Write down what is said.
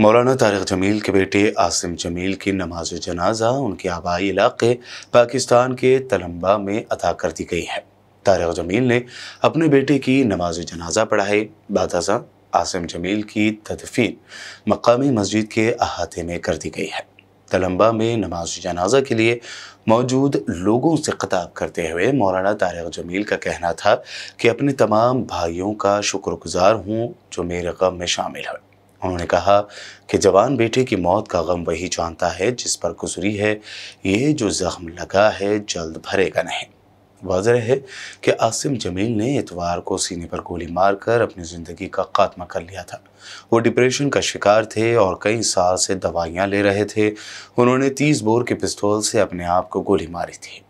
मौलाना तारिक जमील के बेटे आसिम जमील की नमाज जनाजा उनके आबाई इलाके पाकिस्तान के तलम्बा में अदा कर दी गई है तारिक जमील ने अपने बेटे की नमाज जनाजा पढ़ाई बाद आसिम जमील की तदफीन मकामी मस्जिद के अहाते में कर दी गई है तलम्बा में नमाज जनाजा के लिए मौजूद लोगों से खताब करते हुए मौलाना तारक जमील का कहना था कि अपने तमाम भाइयों का शुक्रगुजार हूँ जो मेरे गम में शामिल है उन्होंने कहा कि जवान बेटे की मौत का गम वही जानता है जिस पर गुजरी है ये जो जख्म लगा है जल्द भरेगा नहीं वाजह है कि आसिम जमील ने इतवार को सीने पर गोली मारकर अपनी ज़िंदगी का खात्मा कर लिया था वो डिप्रेशन का शिकार थे और कई साल से दवाइयाँ ले रहे थे उन्होंने तीस बोर के पिस्तौल से अपने आप को गोली मारी थी